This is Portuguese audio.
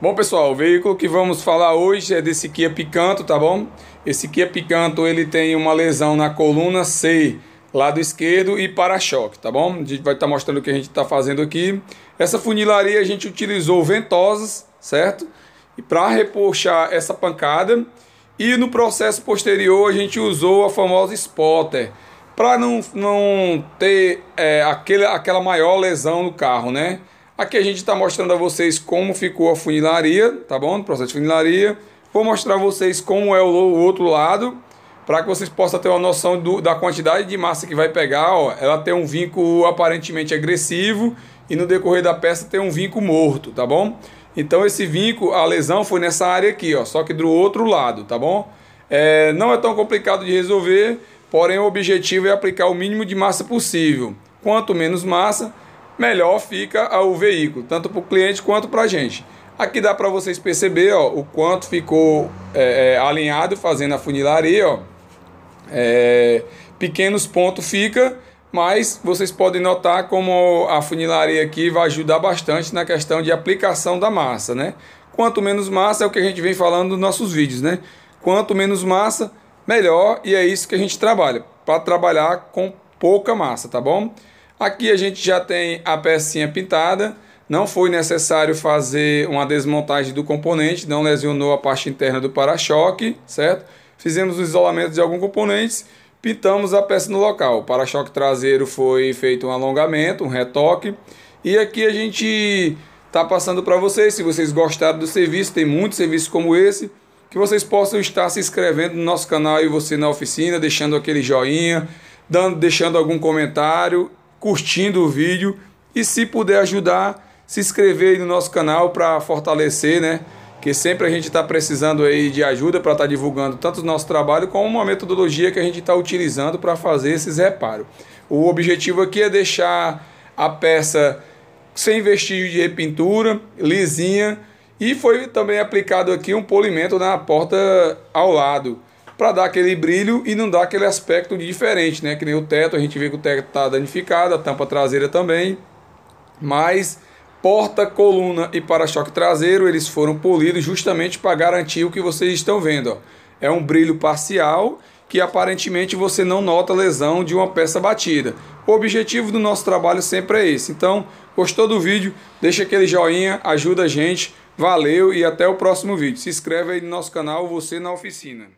Bom pessoal, o veículo que vamos falar hoje é desse Kia Picanto, tá bom? Esse Kia Picanto ele tem uma lesão na coluna C, lado esquerdo e para-choque, tá bom? A gente vai estar tá mostrando o que a gente está fazendo aqui. Essa funilaria a gente utilizou ventosas, certo? E para repuxar essa pancada. E no processo posterior a gente usou a famosa spotter, para não, não ter é, aquele, aquela maior lesão no carro, né? Aqui a gente está mostrando a vocês como ficou a funilaria, tá bom? No processo de funilaria. Vou mostrar a vocês como é o outro lado, para que vocês possam ter uma noção do, da quantidade de massa que vai pegar. Ó. Ela tem um vinco aparentemente agressivo e no decorrer da peça tem um vinco morto, tá bom? Então esse vinco, a lesão foi nessa área aqui, ó, só que do outro lado, tá bom? É, não é tão complicado de resolver, porém o objetivo é aplicar o mínimo de massa possível. Quanto menos massa, melhor fica o veículo, tanto para o cliente quanto para a gente. Aqui dá para vocês perceber ó, o quanto ficou é, é, alinhado fazendo a funilaria. Ó. É, pequenos pontos fica, mas vocês podem notar como a funilaria aqui vai ajudar bastante na questão de aplicação da massa. Né? Quanto menos massa é o que a gente vem falando nos nossos vídeos. Né? Quanto menos massa, melhor e é isso que a gente trabalha, para trabalhar com pouca massa, tá bom? Aqui a gente já tem a pecinha pintada, não foi necessário fazer uma desmontagem do componente, não lesionou a parte interna do para-choque, certo? Fizemos o isolamento de alguns componentes, pintamos a peça no local. O para-choque traseiro foi feito um alongamento, um retoque. E aqui a gente está passando para vocês, se vocês gostaram do serviço, tem muitos serviços como esse, que vocês possam estar se inscrevendo no nosso canal e você na oficina, deixando aquele joinha, dando, deixando algum comentário curtindo o vídeo e se puder ajudar, se inscrever aí no nosso canal para fortalecer, né? Que sempre a gente está precisando aí de ajuda para estar tá divulgando tanto o nosso trabalho como a metodologia que a gente está utilizando para fazer esses reparos. O objetivo aqui é deixar a peça sem vestígio de repintura, lisinha, e foi também aplicado aqui um polimento na porta ao lado para dar aquele brilho e não dar aquele aspecto de diferente, né? Que nem o teto, a gente vê que o teto está danificado, a tampa traseira também. Mas porta, coluna e para-choque traseiro, eles foram polidos justamente para garantir o que vocês estão vendo. Ó. É um brilho parcial que aparentemente você não nota lesão de uma peça batida. O objetivo do nosso trabalho sempre é esse. Então, gostou do vídeo? Deixa aquele joinha, ajuda a gente. Valeu e até o próximo vídeo. Se inscreve aí no nosso canal Você na Oficina.